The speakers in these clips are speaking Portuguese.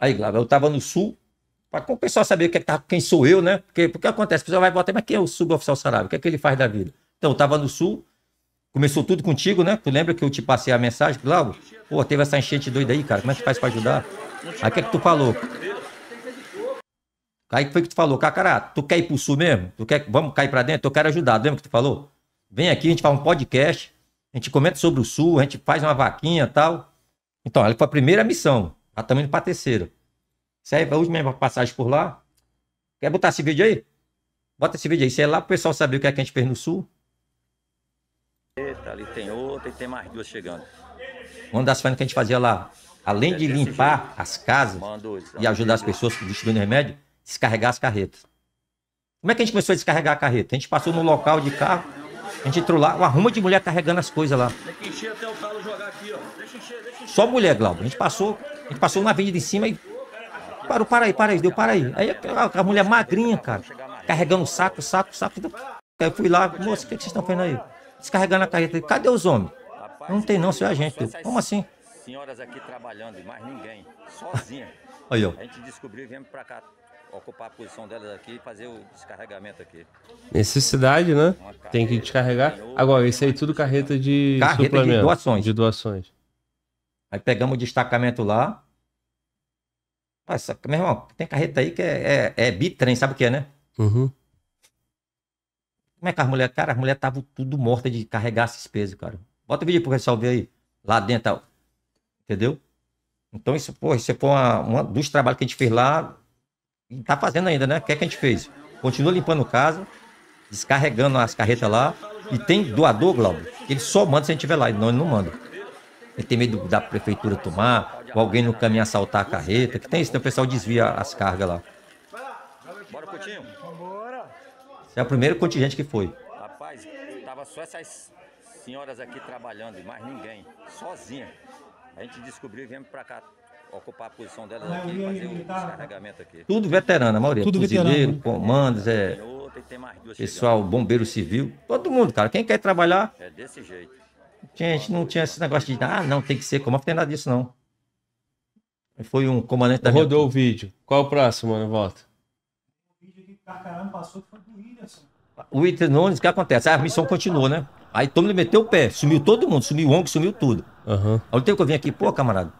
Aí, Glauber, eu estava no Sul, para o pessoal saber que tá, quem sou eu, né? Porque o que acontece? O pessoal vai votar, mas quem é o suboficial salário? O que é que ele faz da vida? Então, eu estava no Sul, começou tudo contigo, né? Tu lembra que eu te passei a mensagem, Glauber? Pô, teve essa enchente doida aí, cara, como é que faz para ajudar? Aí, o que é que tu falou? Aí foi que tu falou, cara, tu quer ir pro sul mesmo? Tu quer, vamos cair para dentro? Eu quero ajudar, lembra que tu falou? Vem aqui, a gente faz um podcast, a gente comenta sobre o sul, a gente faz uma vaquinha e tal. Então, ela foi a primeira missão. Tá também para terceiro. Serve a última passagem por lá. Quer botar esse vídeo aí? Bota esse vídeo aí. Isso é lá pro pessoal saber o que é que a gente fez no sul. Eita, ali tem outra e tem mais duas chegando. Uma das coisas que a gente fazia lá, além de é limpar as casas e ajudar as pessoas distribuindo remédio, descarregar as carretas. Como é que a gente começou a descarregar a carreta? A gente passou no local de carro, a gente entrou lá, uma arruma de mulher carregando as coisas lá. Tem que encher até o jogar aqui, ó. Deixa encher, deixa encher. Só mulher, Glauber. A gente passou a gente passou na venda em cima e. Parou, para aí, para aí, deu, para aí. Aí a mulher magrinha, cara, carregando o saco, saco, saco. Aí eu fui lá, moça, o que, vocês estão fazendo aí? Descarregando a carreta. Cadê os homens? Não tem não, senhor agente. Como assim? Senhoras aqui trabalhando e mais ninguém, sozinha. aí, ó. A gente descobriu e viemos pra cá ocupar a posição delas aqui e fazer o descarregamento aqui. Necessidade, né? Tem que descarregar. Agora, isso aí tudo carreta de carreta suplemento. de doações. De doações. Aí pegamos o destacamento lá. Nossa, meu irmão, tem carreta aí que é, é, é bitrem, sabe o que é, né? Uhum. Como é que as mulheres, cara, as mulheres estavam tudo morta de carregar esses pesos, cara. Bota o vídeo pro pessoal ver aí. Lá dentro, entendeu? Então isso, pô, isso foi uma, uma, dos trabalhos que a gente fez lá. E tá fazendo ainda, né? O que é que a gente fez? Continua limpando casa, descarregando as carretas lá. E tem doador, Glauber, ele só manda se a gente estiver lá, não ele não manda. Ele tem medo da prefeitura tomar, ou alguém no caminho assaltar a carreta, que tem isso, tem né? o pessoal desvia as cargas lá. Bora, Coutinho. Esse é o primeiro contingente que foi. Rapaz, tava só essas senhoras aqui trabalhando, e mais ninguém, sozinha. A gente descobriu e viemos pra cá ocupar a posição delas aqui, fazer o descarregamento tá? aqui. Tudo veterano, a maioria. Tudo Fuzileiro, veterano. comandos, é, pessoal, bombeiro civil, todo mundo, cara. Quem quer trabalhar... É desse jeito gente não tinha esse negócio de, ah, não, tem que ser como não tem nada disso, não. Foi um comandante da Rodou minha... o vídeo. Qual o próximo, mano? Volta. O vídeo que Carcarano passou foi do Williamson. O Williamson Nunes, o que acontece? Ah, a missão continuou, né? Aí todo mundo meteu o pé, sumiu todo mundo, sumiu o ONG, sumiu tudo. Uhum. Aí o tempo que eu vim aqui, pô, camarada.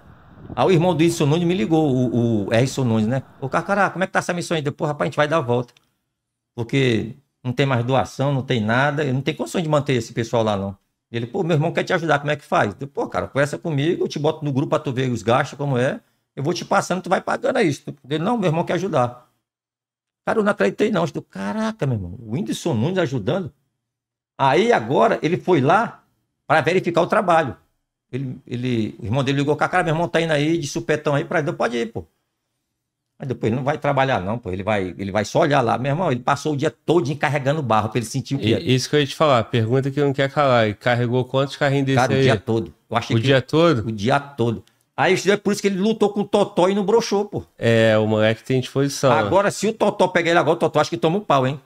Aí o irmão do Wilson Nunes me ligou, o, o Son Nunes, né? Ô, Carcará, como é que tá essa missão ainda? Pô, rapaz, a gente vai dar a volta. Porque não tem mais doação, não tem nada, não tem condição de manter esse pessoal lá, não. Ele, pô, meu irmão quer te ajudar, como é que faz? Eu, pô, cara, conversa comigo, eu te boto no grupo para tu ver os gastos, como é. Eu vou te passando, tu vai pagando isso. Ele, não, meu irmão quer ajudar. Cara, eu não acreditei, não. Eu falei, caraca, meu irmão, o Whindersson Nunes ajudando. Aí agora ele foi lá para verificar o trabalho. Ele, ele, o irmão dele ligou, cara, meu irmão tá indo aí de supetão aí para ele. Pode ir, pô. Mas depois ele não vai trabalhar, não, pô. Ele vai, ele vai só olhar lá. Meu irmão, ele passou o dia todo encarregando barro pra ele sentir o quê? é. Isso que eu ia te falar. Pergunta que não quer calar. E carregou quantos carrinhos desse Cara, aí? o dia todo. Eu achei o que dia ele... todo? O dia todo. Aí é por isso que ele lutou com o Totó e não broxou, pô. É, o moleque tem disposição. Né? Agora, né? se o Totó pegar ele agora, o Totó acho que toma um pau, hein?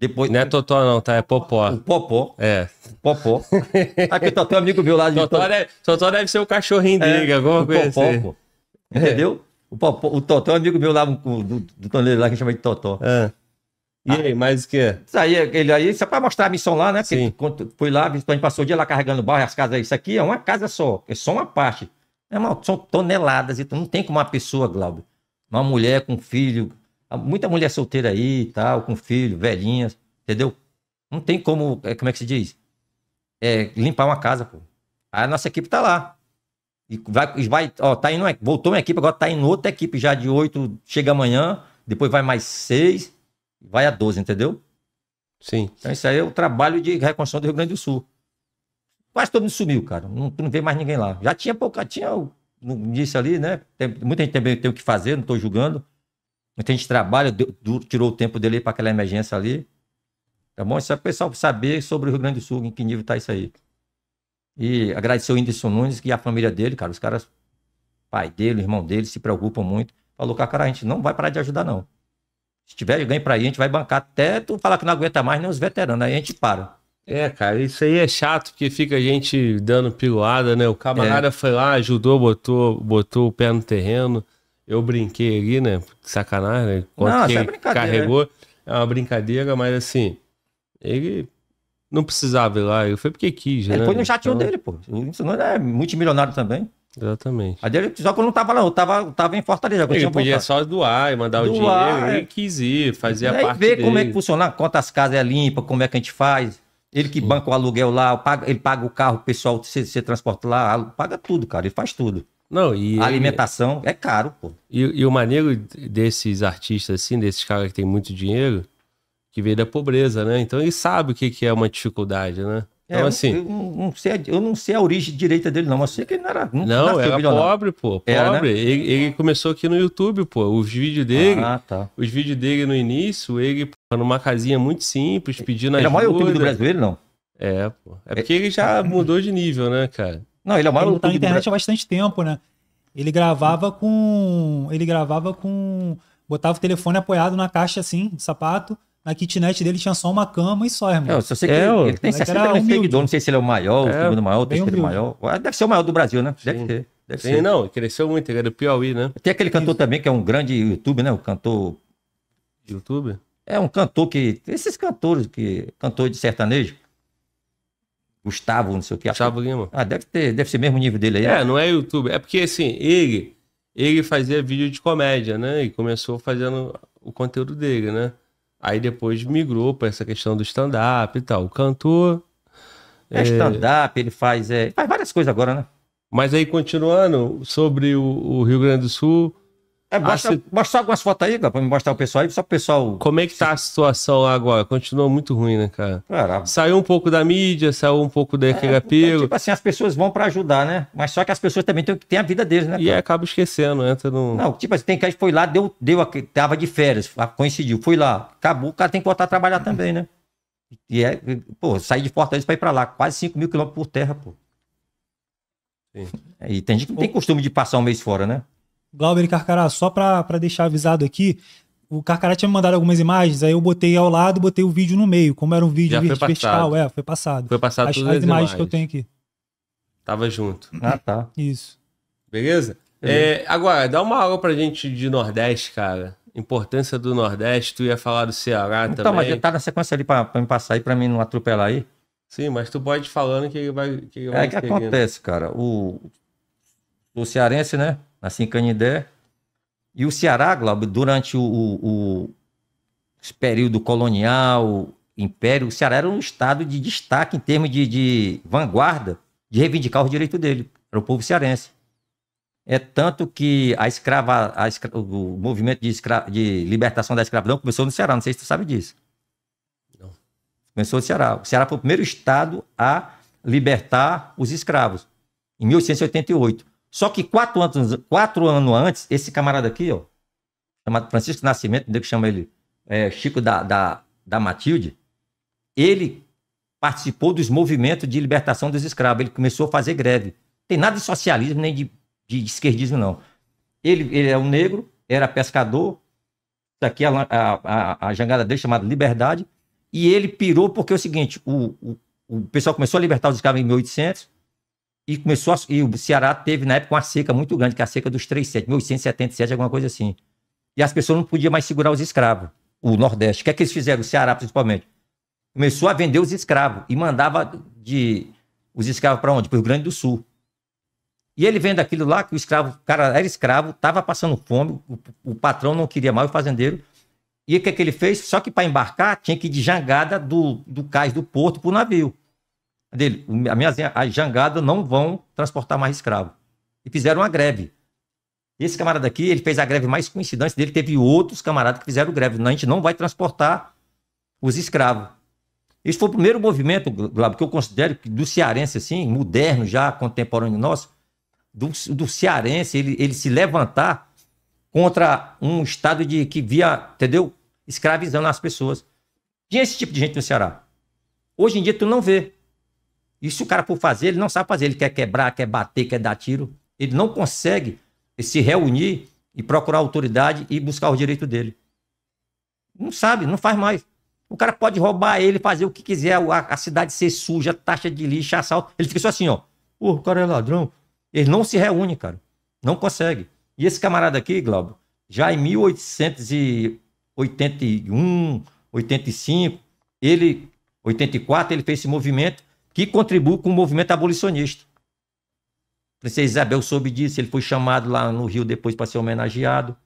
Depois... Não é Totó, não, tá? É Popó. O Popó. É. Popó. Aqui o Totó é amigo meu lá de Totó. Totó deve, Totó deve ser o cachorrinho é, dele, é, alguma coisa. Popó, assim. pô. Entendeu? É. O, Popó, o Totó é amigo meu lá, do, do lá, que chama de Totó. É. E ah. aí, mais o que? Isso aí, ele aí, só para mostrar a missão lá, né? Sim. Quando fui lá, a gente passou o dia lá carregando barro, as casas, isso aqui é uma casa só, é só uma parte. É uma, são toneladas, então não tem como uma pessoa, Glauber, uma mulher com filho, muita mulher solteira aí e tal, com filho, velhinhas, entendeu? Não tem como, é, como é que se diz? É, limpar uma casa, pô. A nossa equipe tá lá. E vai, vai ó, tá indo, voltou uma equipe, agora tá indo outra equipe já de 8, chega amanhã, depois vai mais 6, vai a 12, entendeu? Sim. Então isso aí é o trabalho de reconstrução do Rio Grande do Sul. Quase todo mundo sumiu, cara. Não, tu não vê mais ninguém lá. Já tinha pouca, tinha no início ali, né? Tem, muita gente também tem o que fazer, não tô julgando. Muita gente trabalha, deu, tirou o tempo dele para aquela emergência ali. Tá bom? Isso é o pessoal saber sobre o Rio Grande do Sul, em que nível tá isso aí. E agradecer o Whindersson Nunes e a família dele, cara. Os caras, pai dele, irmão dele, se preocupam muito. Falou, cara, a gente não vai parar de ajudar, não. Se tiver ganho pra a gente vai bancar até tu falar que não aguenta mais, nem os veteranos. Aí a gente para. É, cara, isso aí é chato, porque fica a gente dando piloada, né? O camarada é. foi lá, ajudou, botou, botou o pé no terreno. Eu brinquei ali, né? Sacanagem, né? Quanto não, que é carregou. É. é uma brincadeira, mas assim, ele não precisava ir lá, eu fui porque quis, né? Ele foi no chatinho então... dele, pô. isso ele é multimilionário também. Exatamente. A dele, só que eu não tava lá, eu tava, tava em Fortaleza. Ele podia só doar e mandar doar, o dinheiro, ele é. quis ir, fazer a parte ver vê como é que funciona, quantas casas é limpa, como é que a gente faz. Ele que Sim. banca o aluguel lá, paga, ele paga o carro, o pessoal se, se transporta lá, paga tudo, cara, ele faz tudo. Não, e a alimentação é, é caro, pô. E, e, o maneiro desses artistas, assim, desses caras que tem muito dinheiro, que veio da pobreza, né? Então ele sabe o que, que é uma dificuldade, né? É, então, é, assim. Eu, não sei, eu não sei a origem direita dele, não, mas sei que ele não era. Não, não era pobre, pô. Pobre. Era, né? ele, ele, começou aqui no YouTube, pô. Os vídeos dele. Ah, tá. Os vídeos dele no início, ele, pô, numa casinha muito simples, pedindo ele ajuda. Ele é o maior YouTube do brasileiro, não? É, pô. É, é. porque ele já mudou de nível, né, cara? Não, ele é o maior ele YouTube. Tá na internet há bastante tempo, né? Ele gravava com. Ele gravava com. Botava o telefone apoiado na caixa, assim, de sapato na kitnet dele tinha só uma cama e só, irmão. É, eu só sei que é, ele, ele tem 60 mil seguidores, não sei se ele é o maior, é, o segundo maior, o terceiro maior. Ah, deve ser o maior do Brasil, né? Deve ter. Deve Sim, ser. não, cresceu muito, ele é do Piauí, né? Tem aquele é cantor Isso. também que é um grande YouTube, né? O cantor... YouTube? É um cantor que... Esses cantores que... Cantor de sertanejo. Gustavo, não sei o que. Gustavo Lima. Ah, deve ter, deve ser mesmo nível dele aí. É, não é YouTube. É porque, assim, ele... Ele fazia vídeo de comédia, né? E começou fazendo o conteúdo dele, né? Aí depois migrou para essa questão do stand-up e tal. O cantor. É, é... stand-up, ele faz, é... faz várias coisas agora, né? Mas aí, continuando, sobre o, o Rio Grande do Sul, é, ah, mostra, se... mostra algumas fotos aí, para me mostrar o pessoal aí, só o pessoal. Como é que tá a situação lá agora? Continua muito ruim, né, cara? Caramba. Saiu um pouco da mídia, saiu um pouco daquele é, apelo. É, tipo assim, as pessoas vão para ajudar, né? Mas só que as pessoas também têm, têm a vida deles, né? Cara? E acaba esquecendo, entra no. Não, tipo assim, tem que foi lá, deu, deu, tava de férias, coincidiu, foi lá, acabou, o cara tem que voltar a trabalhar também, né? E é, pô, sair de Fortaleza pra ir para lá, quase 5 mil quilômetros por terra, pô. Sim. É, e tem gente que não tem costume de passar um mês fora, né? Glauber e Carcará, só para deixar avisado aqui, o Carcará tinha me mandado algumas imagens, aí eu botei ao lado, botei o vídeo no meio. Como era um vídeo vertical, é, foi passado. Foi passado as, as, imagens, imagens que eu tenho aqui. Tava junto. Ah, tá. Isso. Beleza? É, agora, dá uma aula pra gente de Nordeste, cara. Importância do Nordeste, tu ia falar do Ceará então, também. Então, mas já tá na sequência ali pra, pra me passar aí, pra mim não atropelar aí. Sim, mas tu pode ir falando que ele vai. Que ele vai é que seguindo. acontece, cara. O, o cearense, né? nasci em Canindé. E o Ceará, Glauber, durante o, o, o período colonial, império, o Ceará era um estado de destaque em termos de, de vanguarda de reivindicar o direito dele, para o povo cearense. É tanto que a escrava, a escra, o movimento de, escra, de, libertação da escravidão começou no Ceará, não sei se você sabe disso. Começou no Ceará. O Ceará foi o primeiro estado a libertar os escravos, em 1888. Só que quatro anos, quatro anos antes, esse camarada aqui, ó, chamado Francisco Nascimento, que chama ele é, Chico da, da, da Matilde, ele participou dos movimentos de libertação dos escravos. Ele começou a fazer greve. Tem nada de socialismo nem de, de esquerdismo, não. Ele, ele é um negro, era pescador. Isso aqui é a, a, a jangada dele chamada Liberdade. E ele pirou porque é o seguinte: o, o, o pessoal começou a libertar os escravos em 1800 e começou a, e o Ceará teve na época uma seca muito grande, que é a seca dos 37, 1877, alguma coisa assim. E as pessoas não podiam mais segurar os escravos, o Nordeste. O que é que eles fizeram? O Ceará, principalmente. Começou a vender os escravos e mandava de os escravos para onde? Para o Grande do Sul. E ele vendo aquilo lá, que o escravo, o cara era escravo, estava passando fome, o, o, patrão não queria mais, o fazendeiro. E o que, é que ele fez? Só que para embarcar tinha que ir de jangada do, do cais do porto para o navio dele, a minha, as jangadas não vão transportar mais escravo. E fizeram uma greve. Esse camarada aqui, ele fez a greve mais coincidência dele, teve outros camaradas que fizeram greve. a gente não vai transportar os escravos. Esse foi o primeiro movimento, Glauber, que eu considero que do cearense, assim, moderno já, contemporâneo nosso, do, do cearense, ele, ele se levantar contra um estado de que via, entendeu? Escravizando as pessoas. Tinha esse tipo de gente no Ceará. Hoje em dia tu não vê. Isso o cara por fazer, ele não sabe fazer. Ele quer quebrar, quer bater, quer dar tiro. Ele não consegue se reunir e procurar autoridade e buscar o direito dele. Não sabe, não faz mais. O cara pode roubar ele, fazer o que quiser, a, cidade ser suja, taxa de lixo, assalto. Ele fica só assim, ó. Pô, o cara é ladrão. Ele não se reúne, cara. Não consegue. E esse camarada aqui, Glauber, já em 1881, 85, ele, 84, ele fez esse movimento que contribui com o movimento abolicionista. Princesa Isabel soube disso, ele foi chamado lá no Rio depois para ser homenageado.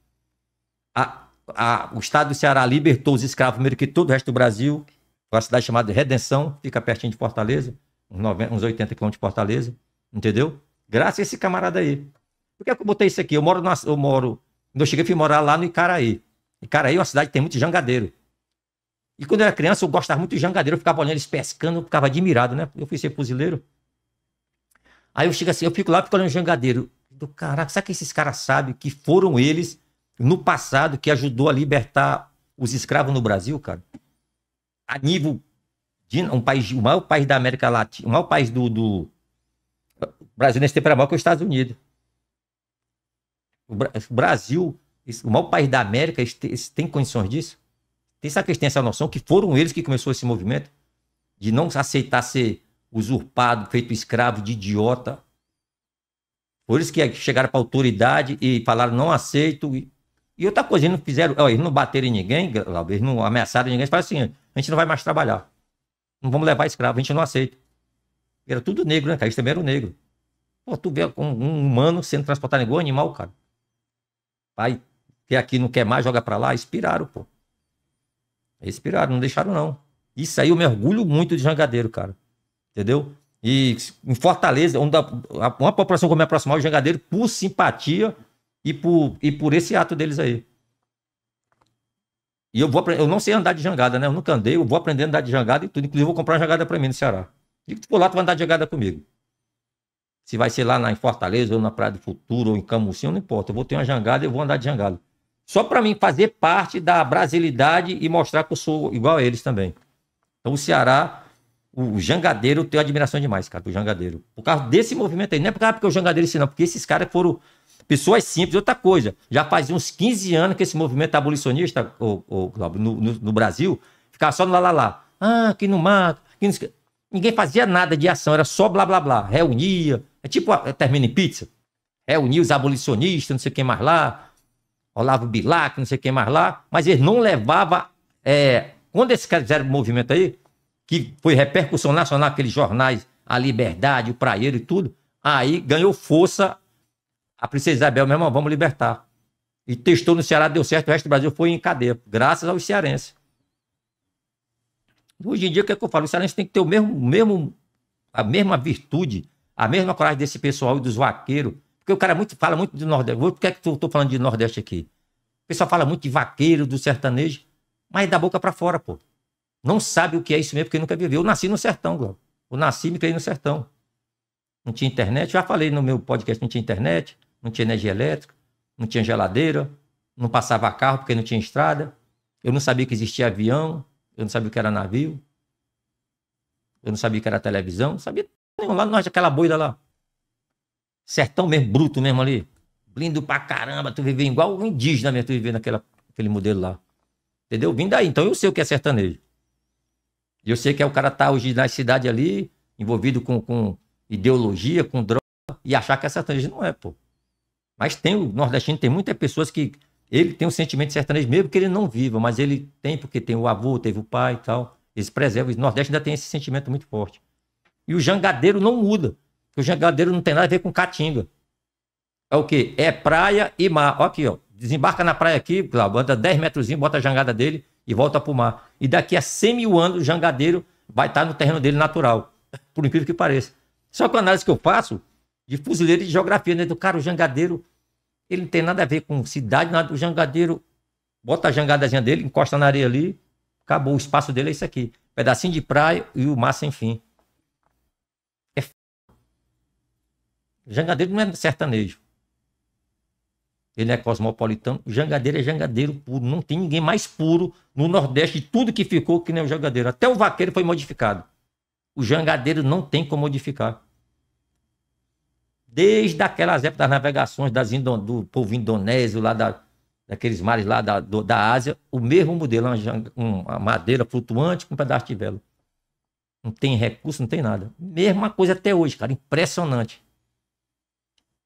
A, a, o estado do Ceará libertou os escravos primeiro que todo o resto do Brasil. Uma cidade chamada Redenção, fica pertinho de Fortaleza, uns, 90, uns 80 quilômetros de Fortaleza, entendeu? Graças a esse camarada aí. Por que é eu botei isso aqui? Eu moro, na, eu moro, eu cheguei a morar lá no Icaraí. Icaraí é uma cidade que tem muito jangadeiro. E quando eu era criança, eu gostava muito de jangadeiro, eu ficava olhando eles pescando, eu ficava admirado, né? Eu fui ser fuzileiro. Aí eu chego assim, eu fico lá, fico olhando o jangadeiro. Do caraca, sabe que esses caras sabem que foram eles no passado que ajudou a libertar os escravos no Brasil, cara? A nível de um país, o maior país da América Latina, o maior país do, do... O Brasil nesse tempo era maior que os Estados Unidos. O Brasil, o maior país da América, tem condições disso? Tem eles têm essa noção que foram eles que começou esse movimento de não aceitar ser usurpado, feito escravo de idiota. Por isso que chegaram para a autoridade e falaram não aceito. E, outra coisa, eles não fizeram, eles não bateram em ninguém, eles não ameaçaram ninguém, eles falaram assim, a gente não vai mais trabalhar. Não vamos levar escravo, a gente não aceita. Era tudo negro, né, cara? Eles também eram negro. Pô, tu vê um, humano sendo transportado igual animal, cara. Pai, que aqui não quer mais, joga para lá, expiraram, pô. Respiraram, não deixaram não. Isso aí eu mergulho muito de jangadeiro, cara. Entendeu? E em Fortaleza, onde a, uma população como me aproximar o jangadeiro por simpatia e por, e por esse ato deles aí. E eu vou eu não sei andar de jangada, né? Eu nunca andei, eu vou aprender a andar de jangada e tudo. Inclusive, vou comprar uma jangada para mim no Ceará. E que tu for lá, tu vai andar de jangada comigo. Se vai ser lá na, em Fortaleza, ou na Praia do Futuro, ou em Camusim, não importa. Eu vou ter uma jangada e eu vou andar de jangada só para mim fazer parte da brasilidade e mostrar que eu sou igual a eles também. Então o Ceará, o Jangadeiro, eu tenho admiração demais, cara, do Jangadeiro. Por causa desse movimento aí, não é por causa porque o Jangadeiro ensinou, porque esses caras foram pessoas simples. Outra coisa, já faz uns 15 anos que esse movimento abolicionista no, no, no, Brasil ficava só no lá, lá, lá. Ah, que não mata, que Ninguém fazia nada de ação, era só blá blá blá. Reunia, é tipo, termina em pizza. Reunia os abolicionistas, não sei quem mais lá, Olavo Bilac, não sei quem mais lá, mas eles não levavam. É, quando esses fizeram o movimento aí, que foi repercussão nacional, aqueles jornais, a Liberdade, o Praieiro e tudo, aí ganhou força a Princesa Isabel, meu irmão, vamos libertar. E testou no Ceará, deu certo, o resto do Brasil foi em cadeia, graças aos cearenses. Hoje em dia, o que, é que eu falo? O cearense tem que ter o mesmo, mesmo, a mesma virtude, a mesma coragem desse pessoal e dos vaqueiros, porque o cara muito, fala muito do Nordeste. Por que é que eu estou falando de Nordeste aqui? O pessoal fala muito de vaqueiro, do sertanejo, mas da boca para fora, pô. Não sabe o que é isso mesmo, porque nunca viveu. Eu nasci no sertão, Globo. Eu nasci e me criei no sertão. Não tinha internet. Já falei no meu podcast, não tinha internet, não tinha energia elétrica, não tinha geladeira, não passava carro porque não tinha estrada. Eu não sabia que existia avião, eu não sabia o que era navio, eu não sabia o que era televisão, não sabia nenhum. Lá nós, aquela boida lá sertão mesmo, bruto mesmo ali. Lindo pra caramba, tu viver igual um indígena mesmo, tu viver naquela, naquele modelo lá. Entendeu? Vim daí, então eu sei o que é sertanejo. Eu sei que é o cara tá hoje na cidade ali, envolvido com, com ideologia, com droga, e achar que é sertanejo. Não é, pô. Mas tem, o nordestino tem muitas pessoas que ele tem um sentimento sertanejo, mesmo que ele não viva, mas ele tem, porque tem o avô, teve o pai e tal. Eles preservam. O Nordeste ainda tem esse sentimento muito forte. E o jangadeiro não muda. Porque o jangadeiro não tem nada a ver com caatinga. É o quê? É praia e mar. Ó aqui, ó. Desembarca na praia aqui, Cláudio, anda 10 metrozinhos, bota a jangada dele e volta pro mar. E daqui a 100 mil anos o jangadeiro vai estar tá no terreno dele natural. Por incrível que pareça. Só que a análise que eu faço de fuzileiro e de geografia, né? Do cara, o jangadeiro, ele não tem nada a ver com cidade, nada. O jangadeiro bota a jangadazinha dele, encosta na areia ali, acabou. O espaço dele é isso aqui. Pedacinho de praia e o mar sem fim. Jangadeiro não é sertanejo. Ele é cosmopolitano. Jangadeiro é jangadeiro puro. Não tem ninguém mais puro no Nordeste de tudo que ficou que nem o jangadeiro. Até o vaqueiro foi modificado. O jangadeiro não tem como modificar. Desde aquelas épocas das navegações das indo, do povo indonésio, lá da, daqueles mares lá da, do, da Ásia, o mesmo modelo, uma, uma madeira flutuante com um pedaço de vela. Não tem recurso, não tem nada. Mesma coisa até hoje, cara. Impressionante.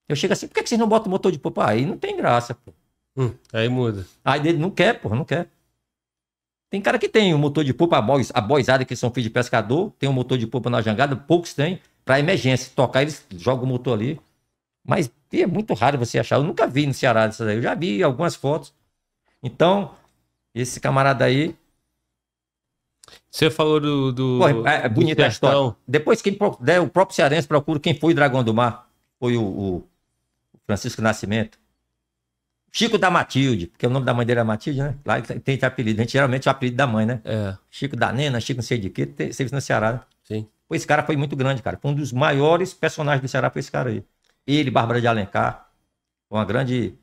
Eu chego assim, por que, que vocês não botam motor de popa? Aí não tem graça, pô. Hum, aí muda. Aí ele não quer, pô, não quer. Tem cara que tem o um motor de popa a, bois, a boisada que são filhos de pescador, tem um motor de popa na jangada, poucos têm, para emergência. Tocar, eles jogam o motor ali. Mas é muito raro você achar. Eu nunca vi no Ceará dessas aí. Eu já vi algumas fotos. Então, esse camarada aí. Você falou do. do Pô, é, é bonita a história. Depois, quem der, o próprio cearense procura quem foi o Dragão do Mar. Foi o, o Francisco Nascimento. Chico da Matilde, porque o nome da mãe dele era é Matilde, né? Lá tem esse apelido. A gente geralmente é o apelido da mãe, né? É. Chico da Nena, Chico não sei de quê, serviço no Ceará, né? Sim. Pô, esse cara foi muito grande, cara. Foi um dos maiores personagens do Ceará, foi esse cara aí. Ele, Bárbara de Alencar, uma grande.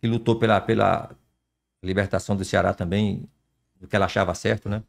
que lutou pela, pela libertação do Ceará também, do que ela achava certo, né?